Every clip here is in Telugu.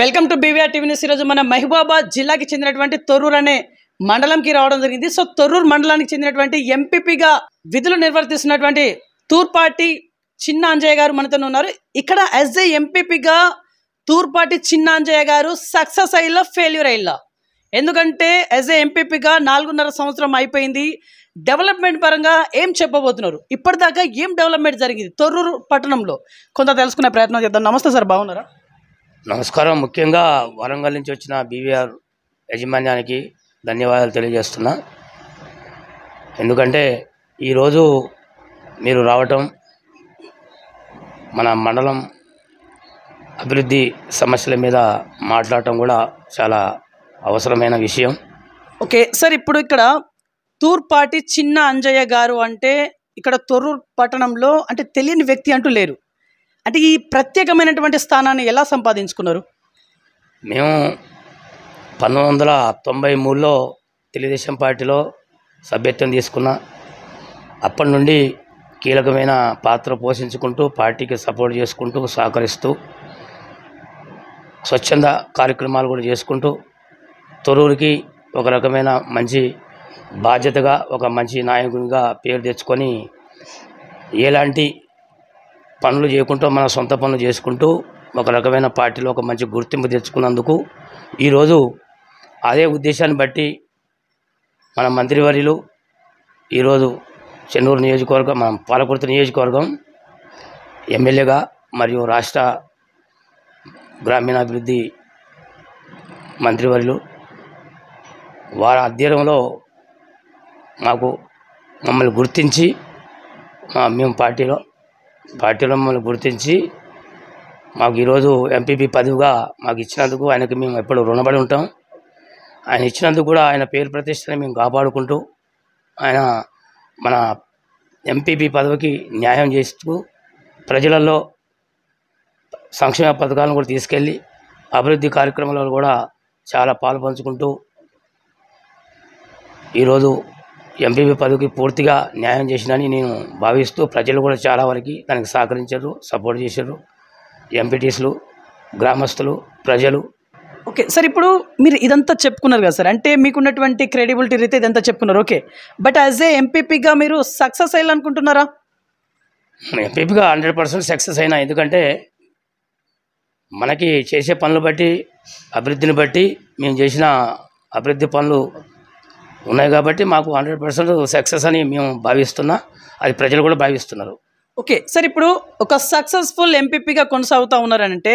welcome to BVR TV news ఈరోజు మన మహబూబాబాద్ జిల్లాకి చెందినటువంటి తొర్రూర్ అనే మండలంకి రావడం జరిగింది సో తొర్రూరు మండలానికి చెందినటువంటి ఎంపీపీగా విధులు నిర్వర్తిస్తున్నటువంటి తూర్పాటి చిన్న అంజయ్య గారు మనతో ఉన్నారు ఇక్కడ యాజ్ ఏ ఎంపీపీగా తూర్పాటి చిన్న అంజయ్య గారు సక్సెస్ అయ్యిలా ఫెయిల్యూర్ అయ్యిలా ఎందుకంటే యాజ్ ఏ ఎంపీపీగా నాలుగున్నర సంవత్సరం అయిపోయింది డెవలప్మెంట్ పరంగా ఏం చెప్పబోతున్నారు ఇప్పటిదాకా ఏం డెవలప్మెంట్ జరిగింది తొర్రూరు పట్టణంలో కొంత తెలుసుకునే ప్రయత్నం చేద్దాం నమస్తే సార్ బాగున్నారా నమస్కారం ముఖ్యంగా వరంగల్ నుంచి వచ్చిన బీవీఆర్ యాజమాన్యానికి ధన్యవాదాలు తెలియజేస్తున్నా ఎందుకంటే ఈరోజు మీరు రావటం మన మండలం అభివృద్ధి సమస్యల మీద మాట్లాడటం కూడా చాలా అవసరమైన విషయం ఓకే సార్ ఇప్పుడు ఇక్కడ తూర్పాటి చిన్న అంజయ్య గారు అంటే ఇక్కడ తొర్రూర్ పట్టణంలో అంటే తెలియని వ్యక్తి అంటూ లేరు అంటే ఈ ప్రత్యేకమైనటువంటి స్థానాన్ని ఎలా సంపాదించుకున్నారు మేము పంతొమ్మిది వందల తొంభై మూడులో తెలుగుదేశం పార్టీలో సభ్యత్వం తీసుకున్నా అప్పటి నుండి కీలకమైన పాత్ర పోషించుకుంటూ పార్టీకి సపోర్ట్ చేసుకుంటూ సహకరిస్తూ స్వచ్ఛంద కార్యక్రమాలు కూడా చేసుకుంటూ తొరూరికి ఒక రకమైన మంచి బాధ్యతగా ఒక మంచి నాయకునిగా పేరు తెచ్చుకొని ఎలాంటి పనులు చేయకుండా మన సొంత పనులు చేసుకుంటూ ఒక రకమైన పార్టీలో ఒక మంచి గుర్తింపు తెచ్చుకున్నందుకు ఈరోజు అదే ఉద్దేశాన్ని బట్టి మన మంత్రివర్యులు ఈరోజు చెన్నూరు నియోజకవర్గం మనం పాలకుర్తి నియోజకవర్గం ఎమ్మెల్యేగా మరియు రాష్ట్ర గ్రామీణాభివృద్ధి మంత్రివర్యులు వారి అధ్యయనంలో మాకు మమ్మల్ని గుర్తించి మేము పార్టీలో పార్టీలో మమ్మల్ని గుర్తించి మాకు ఈరోజు ఎంపీపీ పదవిగా మాకు ఇచ్చినందుకు ఆయనకు మేము ఎప్పుడు రుణపడి ఉంటాం ఆయన ఇచ్చినందుకు కూడా ఆయన పేరు ప్రతిష్టని మేము కాపాడుకుంటూ ఆయన మన ఎంపీపీ పదవికి న్యాయం చేస్తూ ప్రజలలో సంక్షేమ పథకాలను కూడా తీసుకెళ్ళి అభివృద్ధి కార్యక్రమాలలో కూడా చాలా పాలు పంచుకుంటూ ఈరోజు ఎంపీపీ పదవికి పూర్తిగా న్యాయం చేసినని నేను భావిస్తూ ప్రజలు కూడా చాలా వరకు దానికి సహకరించారు సపోర్ట్ చేశారు ఎంపీటీసీలు గ్రామస్తులు ప్రజలు ఓకే సార్ ఇప్పుడు మీరు ఇదంతా చెప్పుకున్నారు కదా సార్ అంటే మీకున్నటువంటి క్రెడిబిలిటీ రీతి ఇదంతా చెప్పుకున్నారు ఓకే బట్ యాజ్ ఏ ఎంపీపీగా మీరు సక్సెస్ అయ్యాలనుకుంటున్నారా ఎంపీపీగా హండ్రెడ్ పర్సెంట్ సక్సెస్ అయినా ఎందుకంటే మనకి చేసే పనులు బట్టి అభివృద్ధిని బట్టి మేము చేసిన అభివృద్ధి పనులు ఉన్నాయి కాబట్టి మాకు హండ్రెడ్ పర్సెంట్ సక్సెస్ అని మేము భావిస్తున్నా అది ప్రజలు కూడా భావిస్తున్నారు ఓకే సార్ ఇప్పుడు ఒక సక్సెస్ఫుల్ ఎంపీపీగా కొనసాగుతూ ఉన్నారంటే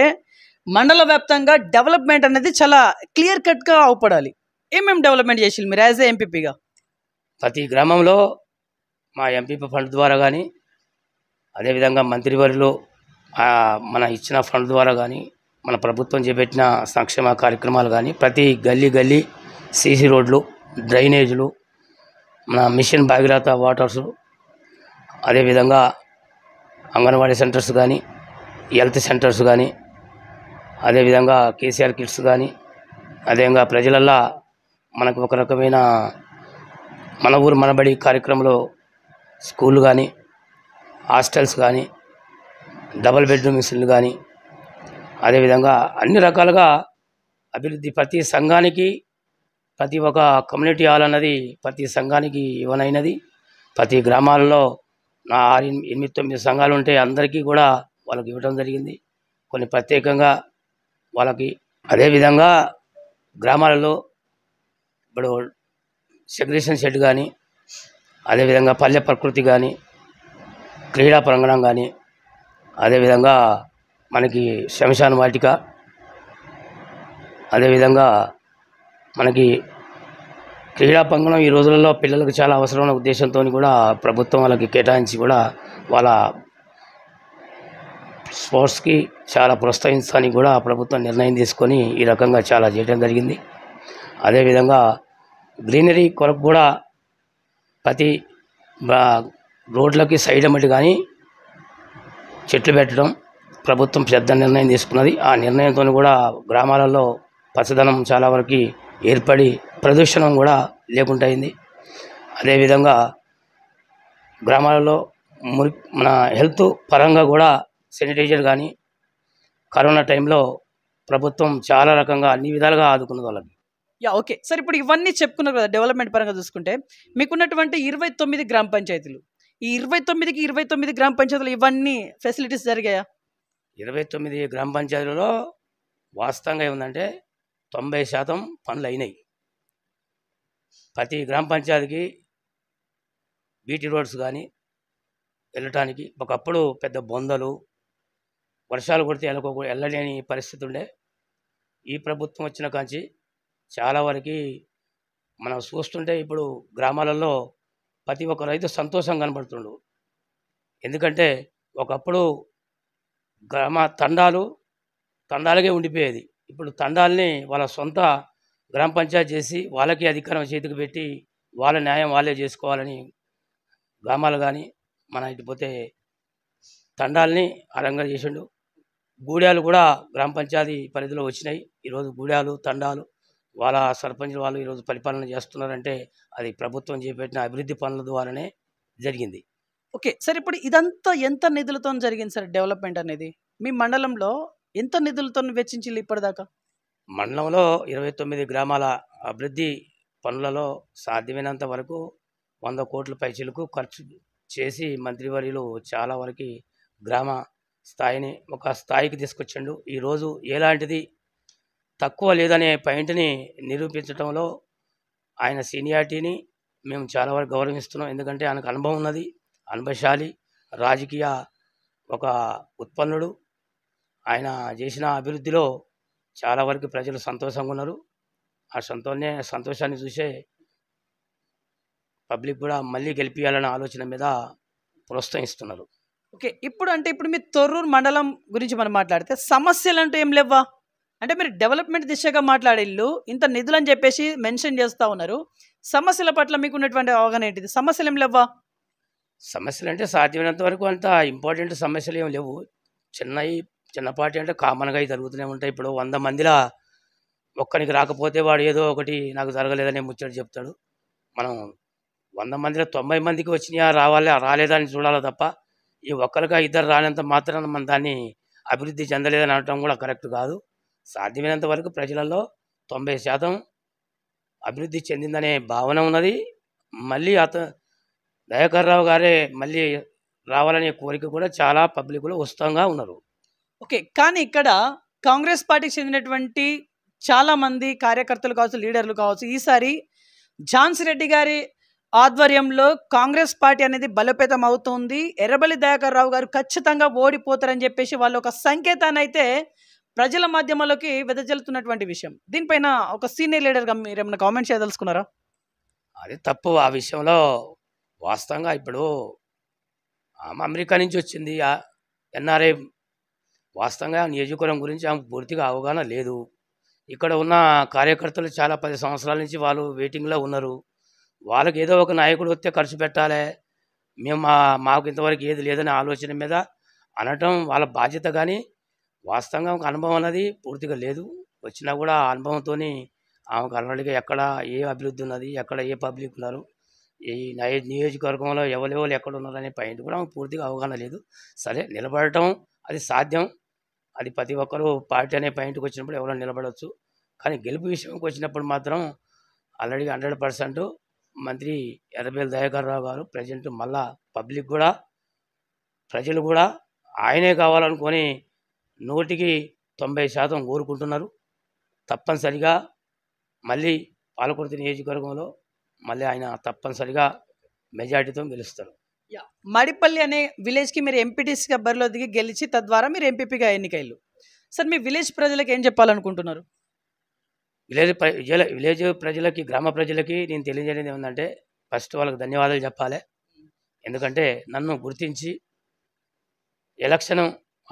మండల వ్యాప్తంగా డెవలప్మెంట్ అనేది చాలా క్లియర్ కట్గా అవపడాలి ఏమేమి డెవలప్మెంట్ చేసి మీరు యాజ్ ఏ ఎంపీపీగా ప్రతి గ్రామంలో మా ఎంపీపీ ఫండ్ ద్వారా కానీ అదేవిధంగా మంత్రివర్యులు మన ఇచ్చిన ఫండ్ ద్వారా కానీ మన ప్రభుత్వం చేపట్టిన సంక్షేమ కార్యక్రమాలు కానీ ప్రతి గల్లీ గల్లీ సీసీ రోడ్లు డ్రైనేజీలు మన మిషన్ భాగీరథ వాటర్స్ అదేవిధంగా అంగన్వాడీ సెంటర్స్ కానీ హెల్త్ సెంటర్స్ కానీ అదేవిధంగా కేసీఆర్ కిట్స్ కానీ అదేవిధంగా ప్రజలల్లా మనకు ఒక రకమైన మన ఊరు మనబడి కార్యక్రమంలో స్కూల్ కానీ హాస్టల్స్ కానీ డబల్ బెడ్రూమ్ మిషన్లు కానీ అదేవిధంగా అన్ని రకాలుగా అభివృద్ధి ప్రతి సంఘానికి ప్రతి ఒక్క కమ్యూనిటీ హాల్ అన్నది ప్రతి సంఘానికి ఇవ్వనైనది ప్రతి గ్రామాల్లో నా ఎనిమిది తొమ్మిది సంఘాలు ఉంటే అందరికీ కూడా వాళ్ళకి ఇవ్వడం జరిగింది కొన్ని ప్రత్యేకంగా వాళ్ళకి అదేవిధంగా గ్రామాలలో ఇప్పుడు సెగ్రేషన్ షెడ్ కానీ అదేవిధంగా పల్లె ప్రకృతి కానీ క్రీడా ప్రాంగణం కానీ అదేవిధంగా మనకి శంశాన్ వాటిక అదేవిధంగా మనకి క్రీడా పంగనం ఈ రోజులలో పిల్లలకు చాలా అవసరమైన ఉద్దేశంతో కూడా ప్రభుత్వం వాళ్ళకి కేటాయించి కూడా వాళ్ళ స్పోర్ట్స్కి చాలా ప్రోత్సహించడానికి కూడా ప్రభుత్వం నిర్ణయం తీసుకొని ఈ రకంగా చాలా చేయడం జరిగింది అదేవిధంగా గ్రీనరీ కొరకు కూడా ప్రతి రోడ్లకి సైడ్ అమ్మటి కానీ చెట్లు పెట్టడం ప్రభుత్వం పెద్ద నిర్ణయం తీసుకున్నది ఆ నిర్ణయంతో కూడా గ్రామాలలో పచ్చదనం చాలా వరకు ఏర్పడి ప్రదూషణం కూడా లేకుండా అయింది అదేవిధంగా గ్రామాలలో మురి మన హెల్త్ పరంగా కూడా శానిటైజర్ కానీ కరోనా టైంలో ప్రభుత్వం చాలా రకంగా అన్ని విధాలుగా ఆదుకున్న వాళ్ళని యా ఓకే సార్ ఇప్పుడు ఇవన్నీ చెప్పుకున్నారు కదా డెవలప్మెంట్ పరంగా చూసుకుంటే మీకున్నటువంటి ఇరవై తొమ్మిది గ్రామ పంచాయతీలు ఈ ఇరవై తొమ్మిదికి ఇరవై తొమ్మిది గ్రామ పంచాయతీలు ఇవన్నీ ఫెసిలిటీస్ జరిగాయా ఇరవై తొమ్మిది గ్రామ పంచాయతీలలో వాస్తవంగా ఏముందంటే తొంభై శాతం పనులు అయినాయి ప్రతి గ్రామ పంచాయతీకి బీటీ రోడ్స్ కానీ వెళ్ళటానికి ఒకప్పుడు పెద్ద బొందలు వర్షాలు కొడితే వెళ్ళకో వెళ్ళలేని పరిస్థితి ఉండే ఈ ప్రభుత్వం వచ్చిన కాంచి చాలా వరకు మనం చూస్తుంటే ఇప్పుడు గ్రామాలలో ప్రతి ఒక్క రైతు సంతోషం కనబడుతుండు ఎందుకంటే ఒకప్పుడు గ్రామ తండాలు తండాలుగా ఉండిపోయేది ఇప్పుడు తండాల్ని వాళ్ళ సొంత గ్రామ పంచాయతీ చేసి వాళ్ళకి అధికారం చేతికి పెట్టి వాళ్ళ న్యాయం వాళ్ళే చేసుకోవాలని గ్రామాలు కానీ మన ఇటుపోతే తండాల్ని అరంగా చేసిండు గూడాలు కూడా గ్రామ పంచాయతీ పరిధిలో వచ్చినాయి ఈరోజు గూడ్యాలు తండాలు వాళ్ళ సర్పంచ్ వాళ్ళు ఈరోజు పరిపాలన చేస్తున్నారంటే అది ప్రభుత్వం చేపట్టిన అభివృద్ధి పనుల ద్వారానే జరిగింది ఓకే సార్ ఇప్పుడు ఇదంతా ఎంత నిధులతో జరిగింది సార్ డెవలప్మెంట్ అనేది మీ మండలంలో ఎంత నిధులతో వెచ్చించి ఇప్పటిదాకా మండలంలో ఇరవై తొమ్మిది గ్రామాల అభివృద్ధి పనులలో సాధ్యమైనంత వరకు వంద కోట్ల పైసలకు ఖర్చు చేసి మంత్రివర్యులు చాలా వరకు గ్రామ స్థాయిని ఒక స్థాయికి తీసుకొచ్చిండు ఈరోజు ఎలాంటిది తక్కువ లేదనే పాయింట్ని నిరూపించడంలో ఆయన సీనియారిటీని మేము చాలా వరకు గౌరవిస్తున్నాం ఎందుకంటే ఆయనకు అనుభవం ఉన్నది అనుభవశాలి రాజకీయ ఒక ఉత్పన్నుడు ఆయన చేసిన అభివృద్ధిలో చాలా వరకు ప్రజలు సంతోషంగా ఉన్నారు ఆ సంతోనే సంతోషాన్ని చూసే పబ్లిక్ కూడా మళ్ళీ గెలిపించాలనే ఆలోచన మీద ప్రోత్సహిస్తున్నారు ఓకే ఇప్పుడు అంటే ఇప్పుడు మీ తొర్రూరు మండలం గురించి మనం మాట్లాడితే సమస్యలు అంటే ఏం లేవా అంటే మీరు డెవలప్మెంట్ దిశగా మాట్లాడేళ్ళు ఇంత నిధులు అని చెప్పేసి మెన్షన్ చేస్తూ ఉన్నారు సమస్యల పట్ల మీకు ఉన్నటువంటి అవగాహన ఏంటిది సమస్యలు ఏం లేవా సమస్యలు అంటే సాధ్యమైనంత వరకు అంత ఇంపార్టెంట్ సమస్యలు ఏం లేవు చిన్నవి చిన్నపాటి అంటే కామన్గా అవి జరుగుతూనే ఉంటాయి ఇప్పుడు వంద మందిలా ఒక్కనికి రాకపోతే వాడు ఏదో ఒకటి నాకు జరగలేదని ముచ్చట చెప్తాడు మనం వంద మందిలో తొంభై మందికి వచ్చినాయా రావాలి రాలేదా అని చూడాలి తప్ప ఈ ఒక్కరిగా ఇద్దరు రానంత మాత్రాన మనం దాన్ని అభివృద్ధి చెందలేదని అనటం కూడా కరెక్ట్ కాదు సాధ్యమైనంత వరకు ప్రజలలో తొంభై శాతం అభివృద్ధి చెందిందనే భావన ఉన్నది మళ్ళీ అత దయాకర్రావు గారే మళ్ళీ రావాలనే కోరిక కూడా చాలా పబ్లిక్లో ఉత్సాహంగా ఉన్నారు ఓకే కానీ ఇక్కడ కాంగ్రెస్ పార్టీకి చెందినటువంటి చాలామంది కార్యకర్తలు కావచ్చు లీడర్లు కావచ్చు ఈసారి ఝాన్సీ రెడ్డి గారి ఆధ్వర్యంలో కాంగ్రెస్ పార్టీ అనేది బలోపేతం అవుతుంది ఎర్రబల్లి దయాకర్ రావు గారు ఖచ్చితంగా ఓడిపోతారని చెప్పేసి వాళ్ళు ఒక సంకేతాన్ని అయితే ప్రజల మాధ్యమాల్లోకి వెదజల్లుతున్నటువంటి విషయం దీనిపైన ఒక సీనియర్ లీడర్గా మీరు ఏమైనా కామెంట్ చేయదలుచుకున్నారా అది తప్పు ఆ విషయంలో వాస్తవంగా ఇప్పుడు అమెరికా నుంచి వచ్చింది ఎన్ఆర్ఐ వాస్తవంగా నియోజకవర్గం గురించి ఆమెకు పూర్తిగా అవగాహన లేదు ఇక్కడ ఉన్న కార్యకర్తలు చాలా పది సంవత్సరాల నుంచి వాళ్ళు వెయిటింగ్లో ఉన్నారు వాళ్ళకి ఏదో ఒక నాయకుడు వస్తే ఖర్చు పెట్టాలి మేము మాకు ఇంతవరకు ఏది లేదనే ఆలోచన మీద అనటం వాళ్ళ బాధ్యత కానీ వాస్తవంగా ఒక అనుభవం అనేది పూర్తిగా లేదు వచ్చినా కూడా ఆ అనుభవంతో ఆమెకు అలవాటుగా ఎక్కడ ఏ అభివృద్ధి ఉన్నది ఎక్కడ ఏ పబ్లిక్ ఉన్నారు ఈ నియోజకవర్గంలో ఎవరెవరు ఎక్కడ ఉన్నారనే పాయింట్ కూడా పూర్తిగా అవగాహన లేదు సరే నిలబడటం అది సాధ్యం అది ప్రతి ఒక్కరూ పార్టీ అనే పాయింట్కి వచ్చినప్పుడు ఎవరైనా నిలబడవచ్చు కానీ గెలుపు విషయంకి వచ్చినప్పుడు మాత్రం ఆల్రెడీ హండ్రెడ్ పర్సెంట్ మంత్రి ఎర్రబేల్ దయాకర్ రావు గారు ప్రజెంట్ మళ్ళా పబ్లిక్ కూడా ప్రజలు కూడా ఆయనే కావాలనుకొని నూటికి తొంభై శాతం కోరుకుంటున్నారు తప్పనిసరిగా మళ్ళీ పాలకుర్తి నియోజకవర్గంలో మళ్ళీ ఆయన తప్పనిసరిగా మెజార్టీతో గెలుస్తారు మడిపల్లి అనే విలేజ్కి మీరు ఎంపీటీసీ బరిలో దిగి గెలిచి తద్వారా మీరు ఎంపీపీగా ఎన్నికయ్యారు సార్ మీ విలేజ్ ప్రజలకు ఏం చెప్పాలనుకుంటున్నారు విలేజ్ ప్రజల విలేజ్ ప్రజలకి గ్రామ ప్రజలకి నేను తెలియజేయడం ఏమందంటే ఫస్ట్ వాళ్ళకి ధన్యవాదాలు చెప్పాలి ఎందుకంటే నన్ను గుర్తించి ఎలక్షన్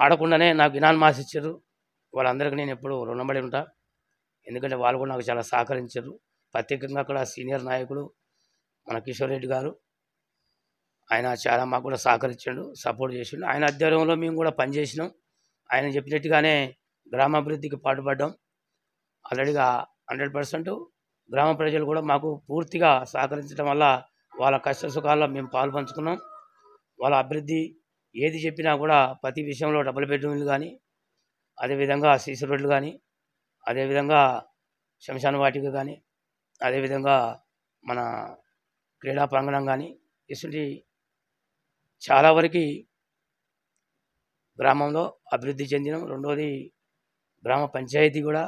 ఆడకుండానే నాకు వినాన్ మాసిచ్చారు వాళ్ళందరికీ నేను ఎప్పుడు రుణపడి ఉంటా ఎందుకంటే వాళ్ళు కూడా నాకు చాలా సహకరించారు ప్రత్యేకంగా అక్కడ సీనియర్ నాయకుడు మన కిషోర్ రెడ్డి గారు ఆయన చాలా మాకు కూడా సహకరించాడు సపోర్ట్ చేసిండు ఆయన ఆధ్వర్యంలో మేము కూడా పనిచేసినాం ఆయన చెప్పినట్టుగానే గ్రామాభివృద్ధికి పాటుపడ్డాం ఆల్రెడీగా హండ్రెడ్ పర్సెంట్ గ్రామ ప్రజలు కూడా మాకు పూర్తిగా సహకరించడం వల్ల వాళ్ళ కష్ట సుఖాల్లో మేము పాల్పంచుకున్నాం వాళ్ళ అభివృద్ధి ఏది చెప్పినా కూడా ప్రతి విషయంలో డబుల్ బెడ్రూమ్లు కానీ అదేవిధంగా సీసీ రోడ్లు కానీ అదేవిధంగా శంశాన వాటిక కానీ అదేవిధంగా మన క్రీడా ప్రాంగణం కానీ ఇటువంటి చాలా వరకు గ్రామంలో అభివృద్ధి చెందినం రెండోది గ్రామ పంచాయతీ కూడా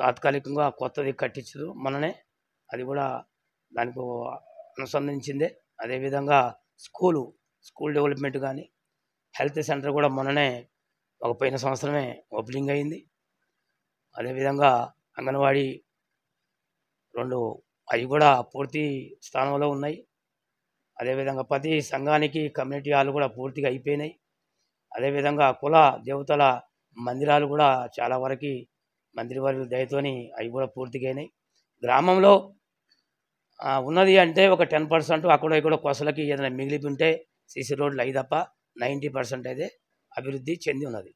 తాత్కాలికంగా కొత్తది కట్టించదు మననే అది కూడా దానికి అనుసంధించిందే అదేవిధంగా స్కూలు స్కూల్ డెవలప్మెంట్ కానీ హెల్త్ సెంటర్ కూడా మొన్ననే ఒక పోయిన సంవత్సరమే ఓపెనింగ్ అయింది అదేవిధంగా అంగన్వాడీ రెండు అవి కూడా పూర్తి స్థానంలో ఉన్నాయి అదేవిధంగా ప్రతి సంఘానికి కమ్యూనిటీ హాల్ కూడా పూర్తిగా అయిపోయినాయి అదేవిధంగా కుల దేవతల మందిరాలు కూడా చాలా వరకు వారి దయతోని అవి కూడా పూర్తిగా అయినాయి గ్రామంలో ఉన్నది అంటే ఒక టెన్ పర్సెంట్ అక్కడ ఇక్కడ కొసలకి ఏదైనా మిగిలిపి ఉంటే సీసీ రోడ్లు అయి తప్ప నైంటీ పర్సెంట్ అయితే అభివృద్ధి చెంది ఉన్నది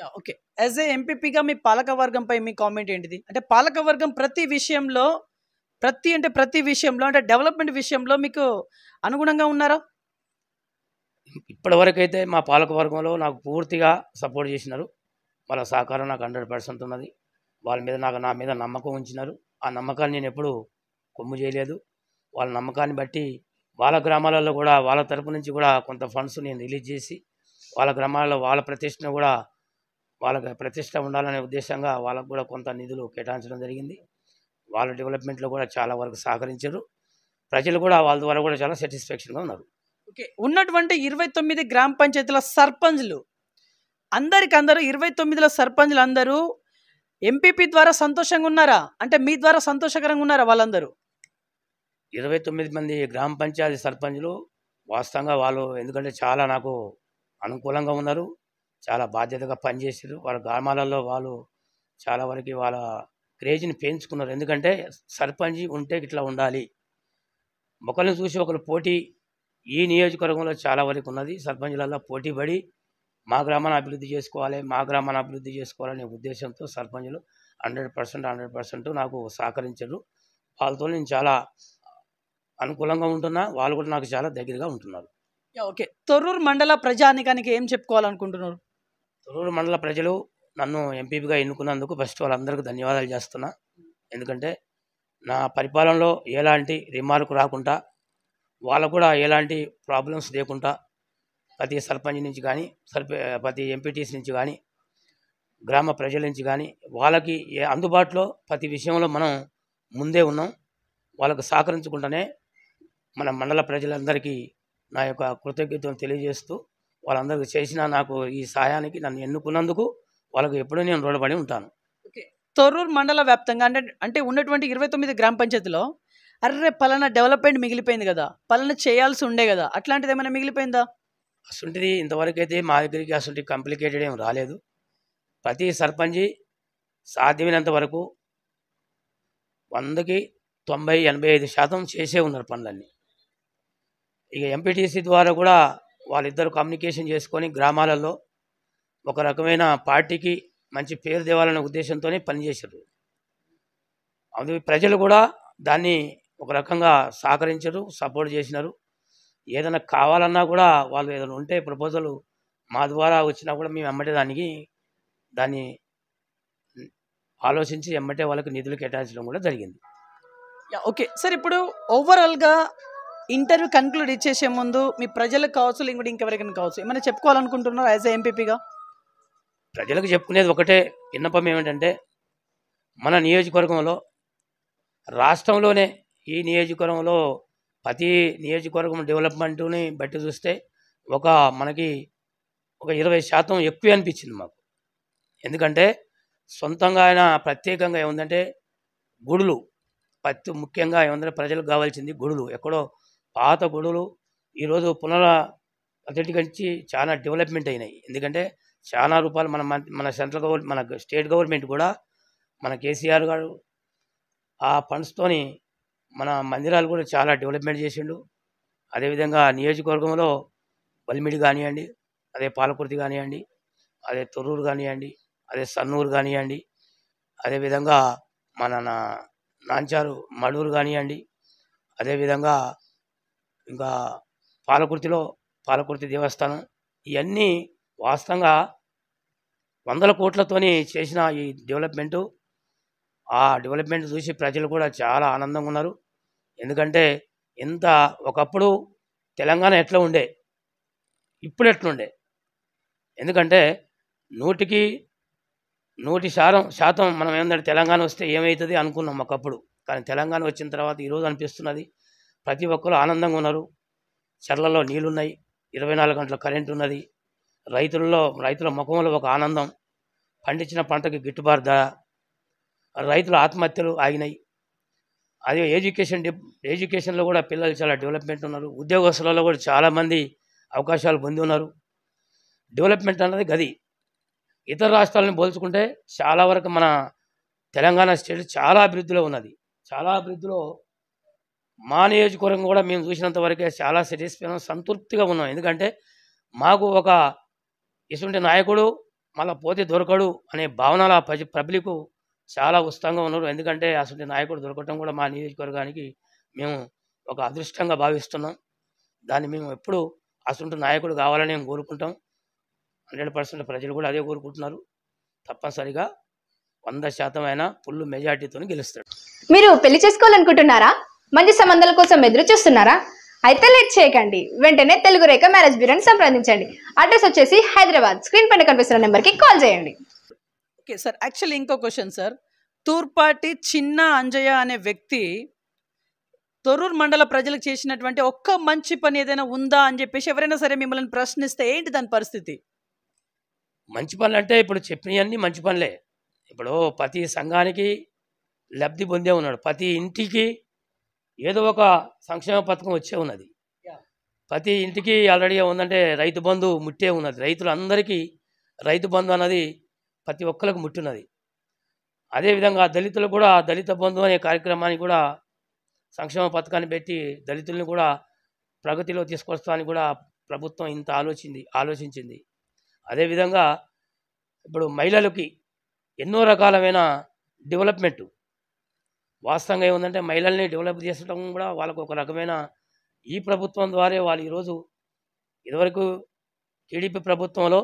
యా ఓకే యాజ్ ఏ ఎంపీపీగా మీ పాలకవర్గంపై మీ కామెంట్ ఏంటిది అంటే పాలకవర్గం ప్రతి విషయంలో ప్రతి అంటే ప్రతి విషయంలో అంటే డెవలప్మెంట్ విషయంలో మీకు అనుగుణంగా ఉన్నారా ఇప్పటివరకు అయితే మా పాలక వర్గంలో నాకు పూర్తిగా సపోర్ట్ చేసినారు వాళ్ళ సహకారం నాకు హండ్రెడ్ పర్సెంట్ ఉన్నది వాళ్ళ మీద నాకు నా మీద నమ్మకం ఉంచినారు ఆ నమ్మకాన్ని నేను ఎప్పుడూ కొమ్ము చేయలేదు వాళ్ళ నమ్మకాన్ని బట్టి వాళ్ళ గ్రామాలలో కూడా వాళ్ళ తరపు నుంచి కూడా కొంత ఫండ్స్ నేను రిలీజ్ చేసి వాళ్ళ గ్రామాలలో వాళ్ళ ప్రతిష్టను కూడా వాళ్ళ ప్రతిష్ట ఉండాలనే ఉద్దేశంగా వాళ్ళకు కూడా కొంత నిధులు కేటాయించడం జరిగింది వాళ్ళ డెవలప్మెంట్లో కూడా చాలా వరకు సహకరించారు ప్రజలు కూడా వాళ్ళ ద్వారా కూడా చాలా సాటిస్ఫాక్షన్గా ఉన్నారు ఓకే ఉన్నటువంటి ఇరవై తొమ్మిది గ్రామ పంచాయతీల సర్పంచ్లు అందరికి అందరూ ఇరవై తొమ్మిదిలో సర్పంచ్లు అందరూ ఎంపీపీ ద్వారా సంతోషంగా ఉన్నారా అంటే మీ ద్వారా సంతోషకరంగా ఉన్నారా వాళ్ళందరూ ఇరవై తొమ్మిది మంది గ్రామ పంచాయతీ సర్పంచ్లు వాస్తవంగా వాళ్ళు ఎందుకంటే చాలా నాకు అనుకూలంగా ఉన్నారు చాలా బాధ్యతగా పనిచేసారు వాళ్ళ గ్రామాలలో వాళ్ళు చాలా వరకు వాళ్ళ క్రేజీని పెంచుకున్నారు ఎందుకంటే సర్పంచ్ ఉంటే ఇట్లా ఉండాలి ఒకరిని చూసి ఒకరు పోటీ ఈ నియోజకవర్గంలో చాలా వరకు ఉన్నది సర్పంచ్లలో పోటీ పడి మా గ్రామాన్ని అభివృద్ధి చేసుకోవాలి మా గ్రామాన్ని అభివృద్ధి చేసుకోవాలనే ఉద్దేశంతో సర్పంచులు హండ్రెడ్ పర్సెంట్ హండ్రెడ్ పర్సెంట్ నాకు సహకరించారు వాళ్ళతో నేను చాలా అనుకూలంగా ఉంటున్నా వాళ్ళు కూడా నాకు చాలా దగ్గరగా ఉంటున్నారు ఓకే తొర్రూరు మండల ప్రజానికానికి ఏం చెప్పుకోవాలనుకుంటున్నారు తొర్రూరు మండల ప్రజలు నన్ను ఎంపీపీగా ఎన్నుకున్నందుకు ఫస్ట్ వాళ్ళందరికీ ధన్యవాదాలు చేస్తున్నా ఎందుకంటే నా పరిపాలనలో ఎలాంటి రిమార్కు రాకుండా వాళ్ళకు కూడా ఎలాంటి ప్రాబ్లమ్స్ లేకుండా ప్రతి సర్పంచ్ నుంచి కానీ సర్ప ప్రతి ఎంపీటీస్ నుంచి కానీ గ్రామ ప్రజల నుంచి కానీ వాళ్ళకి అందుబాటులో ప్రతి విషయంలో మనం ముందే ఉన్నాం వాళ్ళకు సహకరించకుండానే మన మండల ప్రజలందరికీ నా యొక్క కృతజ్ఞతను తెలియజేస్తూ వాళ్ళందరికీ చేసిన నాకు ఈ సహాయానికి నన్ను ఎన్నుకున్నందుకు వాళ్ళకు ఎప్పుడూ నేను రుణపడి ఉంటాను తొర్రూరు మండల వ్యాప్తంగా అంటే అంటే ఉన్నటువంటి ఇరవై తొమ్మిది గ్రామ పంచాయతీలో అర్రే పలానా డెవలప్మెంట్ మిగిలిపోయింది కదా పలానా చేయాల్సి ఉండే కదా అట్లాంటిది ఏమైనా మిగిలిపోయిందా అసలుంటిది ఇంతవరకు అయితే మా దగ్గరికి అసలు కాంప్లికేటెడ్ ఏం రాలేదు ప్రతి సర్పంచి సాధ్యమైనంత వరకు వందకి తొంభై ఎనభై ఐదు శాతం చేసే ఉన్నారు పనులన్నీ ఇక ఎంపీటీసీ ద్వారా కూడా వాళ్ళిద్దరు కమ్యూనికేషన్ చేసుకొని గ్రామాలలో ఒక రకమైన పార్టీకి మంచి పేరు తేవాలనే ఉద్దేశంతోనే పనిచేశారు అది ప్రజలు కూడా దాన్ని ఒక రకంగా సహకరించరు సపోర్ట్ చేసినారు ఏదైనా కావాలన్నా కూడా వాళ్ళు ఏదైనా ఉంటే ప్రపోజల్ మా ద్వారా వచ్చినా కూడా మేము ఎమ్మటే దానికి దాన్ని ఆలోచించి ఎమ్మటే వాళ్ళకి నిధులు కేటాయించడం కూడా జరిగింది ఓకే సార్ ఇప్పుడు ఓవరాల్గా ఇంటర్వ్యూ కన్క్లూడ్ ఇచ్చేసే ముందు మీ ప్రజలకు కావచ్చు ఇంకోటి ఇంకెవరికైనా కావచ్చు ఏమైనా చెప్పుకోవాలనుకుంటున్నారు యాజ్ ఎంపీపీగా ప్రజలకు చెప్పుకునేది ఒకటే విన్నపం ఏమిటంటే మన నియోజకవర్గంలో రాష్ట్రంలోనే ఈ నియోజకవర్గంలో ప్రతి నియోజకవర్గం డెవలప్మెంట్ని బట్టి చూస్తే ఒక మనకి ఒక ఇరవై శాతం ఎక్కువ అనిపించింది మాకు ఎందుకంటే సొంతంగా ఆయన ప్రత్యేకంగా ఏముందంటే గుడులు ప్రతి ముఖ్యంగా ఏముందంటే ప్రజలకు కావాల్సింది గుడులు ఎక్కడో పాత గుడులు ఈరోజు పునరా అతటికించి చాలా డెవలప్మెంట్ అయినాయి ఎందుకంటే చాలా రూపాయలు మన మన సెంట్రల్ గవర్నమెంట్ మన స్టేట్ గవర్నమెంట్ కూడా మన కేసీఆర్ గారు ఆ ఫండ్స్తోని మన మందిరాలు కూడా చాలా డెవలప్మెంట్ చేసిండు అదేవిధంగా నియోజకవర్గంలో బలిమిడి కానివ్వండి అదే పాలకుర్తి కానివ్వండి అదే తొర్రూరు కానివ్వండి అదే సన్నూరు కానివ్వండి అదేవిధంగా మన నాంచారు మడూరు కానివ్వండి అదేవిధంగా ఇంకా పాలకుర్తిలో పాలకుర్తి దేవస్థానం ఇవన్నీ వాస్తవంగా వందల కోట్లతోని చేసిన ఈ డెవలప్మెంటు ఆ డెవలప్మెంట్ చూసి ప్రజలు కూడా చాలా ఆనందంగా ఉన్నారు ఎందుకంటే ఇంత ఒకప్పుడు తెలంగాణ ఎట్లా ఉండే ఇప్పుడు ఎట్లుండే ఎందుకంటే నూటికి నూటి శాతం శాతం మనం ఏంటంటే తెలంగాణ వస్తే ఏమవుతుంది అనుకున్నాం ఒకప్పుడు కానీ తెలంగాణ వచ్చిన తర్వాత ఈరోజు అనిపిస్తున్నది ప్రతి ఒక్కరు ఆనందంగా ఉన్నారు చెర్లలో నీళ్ళున్నాయి ఇరవై నాలుగు గంటల కరెంటు ఉన్నది రైతుల్లో రైతుల ముఖంలో ఒక ఆనందం పండించిన పంటకి గిట్టుబాటు ధర రైతుల ఆత్మహత్యలు ఆగినాయి అదే ఎడ్యుకేషన్ ఎడ్యుకేషన్లో కూడా పిల్లలు చాలా డెవలప్మెంట్ ఉన్నారు ఉద్యోగస్తులలో కూడా చాలామంది అవకాశాలు పొంది ఉన్నారు డెవలప్మెంట్ అన్నది గది ఇతర రాష్ట్రాలను పోల్చుకుంటే చాలా వరకు మన తెలంగాణ స్టేట్ చాలా అభివృద్ధిలో ఉన్నది చాలా అభివృద్ధిలో మా నియోజకవర్గం కూడా మేము చూసినంత వరకే చాలా సాటిస్ఫై సంతృప్తిగా ఉన్నాం ఎందుకంటే మాకు ఒక ఇటువంటి నాయకుడు మళ్ళీ పోతే దొరకడు అనే భావనలు ప్రజ పబ్లిక్ చాలా ఉత్సాహంగా ఉన్నారు ఎందుకంటే అసలు నాయకుడు దొరకటం కూడా మా నియోజకవర్గానికి మేము ఒక అదృష్టంగా భావిస్తున్నాం దాన్ని మేము ఎప్పుడు అసలు నాయకుడు కావాలని మేము కోరుకుంటాం హండ్రెడ్ పర్సెంట్ ప్రజలు కూడా అదే కోరుకుంటున్నారు తప్పనిసరిగా వంద శాతం అయినా ఫుల్ మెజార్టీతో గెలుస్తాడు మీరు పెళ్లి చేసుకోవాలనుకుంటున్నారా మంచి సంబంధాల కోసం ఎదురు చూస్తున్నారా అయితే లేట్ చేయకండి వెంటనే తెలుగు రేఖ మ్యారేజ్ బ్యూరోని సంప్రదించండి అడ్రస్ వచ్చేసి హైదరాబాద్ స్క్రీన్ పైన కనిపిస్తున్న నెంబర్కి కాల్ చేయండి ఓకే సార్ యాక్చువల్లీ ఇంకో క్వశ్చన్ సార్ తూర్పాటి చిన్న అంజయ అనే వ్యక్తి తొర్రూర్ మండల ప్రజలకు చేసినటువంటి ఒక్క మంచి పని ఏదైనా ఉందా అని చెప్పేసి ఎవరైనా సరే మిమ్మల్ని ప్రశ్నిస్తే ఏంటి దాని పరిస్థితి మంచి పనులు అంటే ఇప్పుడు చెప్పినవన్నీ మంచి పనులే ఇప్పుడు ప్రతి సంఘానికి లబ్ధి పొందే ఉన్నాడు ప్రతి ఇంటికి ఏదో ఒక సంక్షేమ పథకం వచ్చే ఉన్నది ప్రతి ఇంటికి ఆల్రెడీ ఉందంటే రైతు బంధు ముట్టే ఉన్నది రైతులందరికీ రైతు బంధు అన్నది ప్రతి ఒక్కరికి ముట్టున్నది అదేవిధంగా దళితులు కూడా దళిత బంధు అనే కార్యక్రమాన్ని కూడా సంక్షేమ పథకాన్ని పెట్టి దళితుల్ని కూడా ప్రగతిలో తీసుకొస్తామని కూడా ప్రభుత్వం ఇంత ఆలోచింది ఆలోచించింది అదేవిధంగా ఇప్పుడు మహిళలకి ఎన్నో రకాలమైన డెవలప్మెంటు వాస్తవంగా ఏముందంటే మహిళల్ని డెవలప్ చేసడం కూడా వాళ్ళకు ఒక రకమైన ఈ ప్రభుత్వం ద్వారా వాళ్ళు ఈరోజు ఇదివరకు టీడీపీ ప్రభుత్వంలో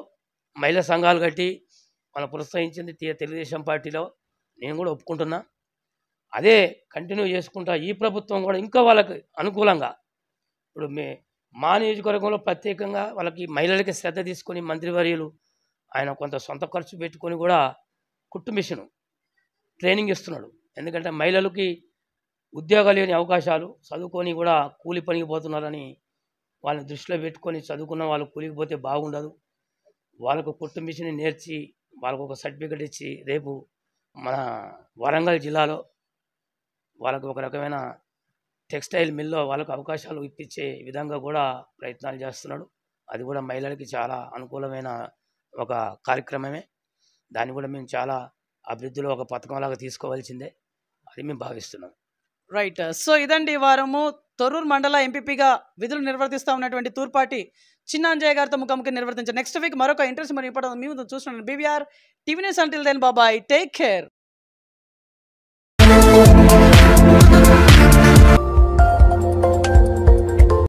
మహిళా సంఘాలు కట్టి మనం ప్రోత్సహించింది తెలుగుదేశం పార్టీలో నేను కూడా ఒప్పుకుంటున్నా అదే కంటిన్యూ చేసుకుంటా ఈ ప్రభుత్వం కూడా ఇంకా వాళ్ళకి అనుకూలంగా ఇప్పుడు మే మా నియోజకవర్గంలో ప్రత్యేకంగా వాళ్ళకి మహిళలకి శ్రద్ధ తీసుకొని మంత్రివర్యులు ఆయన కొంత సొంత ఖర్చు పెట్టుకొని కూడా కుట్టు మిషను ట్రైనింగ్ ఇస్తున్నాడు ఎందుకంటే మహిళలకి ఉద్యోగాలు లేని అవకాశాలు చదువుకొని కూడా కూలి పనికి పోతున్నారని వాళ్ళని దృష్టిలో పెట్టుకొని చదువుకున్న వాళ్ళు కూలికి పోతే బాగుండదు వాళ్ళకు కుట్టు మిషన్ నేర్చి వాళ్ళకు ఒక సర్టిఫికెట్ ఇచ్చి రేపు మన వరంగల్ జిల్లాలో వాళ్ళకు ఒక రకమైన టెక్స్టైల్ మిల్లో వాళ్ళకు అవకాశాలు ఇప్పించే విధంగా కూడా ప్రయత్నాలు చేస్తున్నాడు అది కూడా మహిళలకి చాలా అనుకూలమైన ఒక కార్యక్రమమే దాన్ని కూడా మేము చాలా అభివృద్ధిలో ఒక పథకంలాగా తీసుకోవాల్సిందే అది మేము భావిస్తున్నాం రైట్ సో ఇదండి వారము తొర్రూరు మండల ఎంపీపీగా విధులు నిర్వర్తిస్తా ఉన్నటువంటి తూర్పాటి చిన్నాంజయ్య గారితో ముఖాముఖి నిర్వర్తించారు నెక్స్ట్ వీక్ మరొక ఇంట్రెస్ట్ మరి ఇప్పుడు మేము చూస్తున్నాను బీవీఆర్ టీవీ న్యూస్ అంటే దేని బాబాయ్ టేక్ కేర్